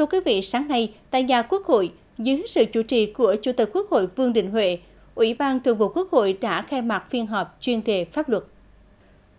Thưa quý vị, sáng nay tại nhà Quốc hội, dưới sự chủ trì của Chủ tịch Quốc hội Vương Đình Huệ, Ủy ban Thường vụ Quốc hội đã khai mạc phiên họp chuyên đề pháp luật.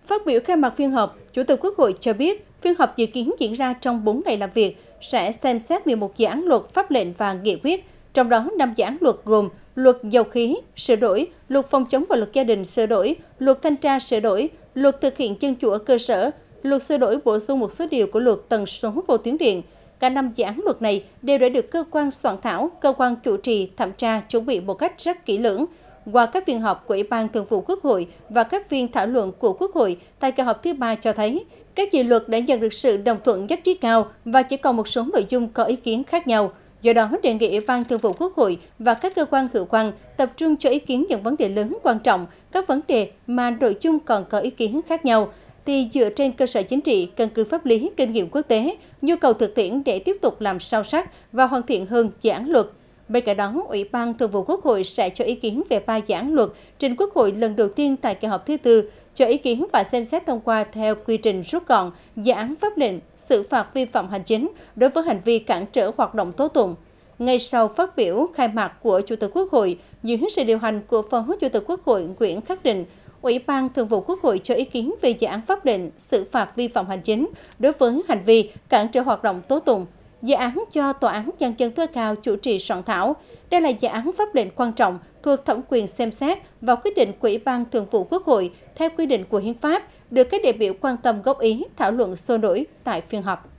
Phát biểu khai mạc phiên họp, Chủ tịch Quốc hội cho biết phiên họp dự kiến diễn ra trong 4 ngày làm việc sẽ xem xét 11 dự án luật pháp lệnh và nghị quyết, trong đó 5 dự án luật gồm luật dầu khí sửa đổi, luật phòng chống và luật gia đình sửa đổi, luật thanh tra sửa đổi, luật thực hiện dân chủ ở cơ sở, luật sửa đổi bổ sung một số điều của luật tần số vô tuyến điện, Cả năm dự án luật này đều đã được cơ quan soạn thảo, cơ quan chủ trì, thẩm tra chuẩn bị một cách rất kỹ lưỡng. Qua các phiên họp của Ủy ban Thường vụ Quốc hội và các phiên thảo luận của Quốc hội tại kỳ họp thứ ba cho thấy, các dự luật đã nhận được sự đồng thuận nhất trí cao và chỉ còn một số nội dung có ý kiến khác nhau. Do đó, đề nghị Ủy ban Thường vụ Quốc hội và các cơ quan hữu quan tập trung cho ý kiến những vấn đề lớn quan trọng, các vấn đề mà nội dung còn có ý kiến khác nhau, thì dựa trên cơ sở chính trị, căn cứ pháp lý, kinh nghiệm quốc tế, nhu cầu thực tiễn để tiếp tục làm sâu sắc và hoàn thiện hơn dự án luật. Bên cạnh đó, Ủy ban Thường vụ Quốc hội sẽ cho ý kiến về ba dự án luật trình Quốc hội lần đầu tiên tại kỳ họp thứ tư, cho ý kiến và xem xét thông qua theo quy trình rút gọn dự án pháp lệnh xử phạt vi phạm hành chính đối với hành vi cản trở hoạt động tố tụng. Ngay sau phát biểu khai mạc của Chủ tịch Quốc hội, dưới sự điều hành của Phó Chủ tịch Quốc hội Nguyễn Khắc Định, Ủy ban Thường vụ Quốc hội cho ý kiến về dự án pháp định xử phạt vi phạm hành chính đối với hành vi cản trở hoạt động tố tụng. Dự án do Tòa án Nhân dân tối cao chủ trì soạn thảo. Đây là dự án pháp lệnh quan trọng thuộc thẩm quyền xem xét và quyết định của Ủy ban Thường vụ Quốc hội theo quy định của Hiến pháp, được các đại biểu quan tâm góp ý thảo luận sôi nổi tại phiên họp.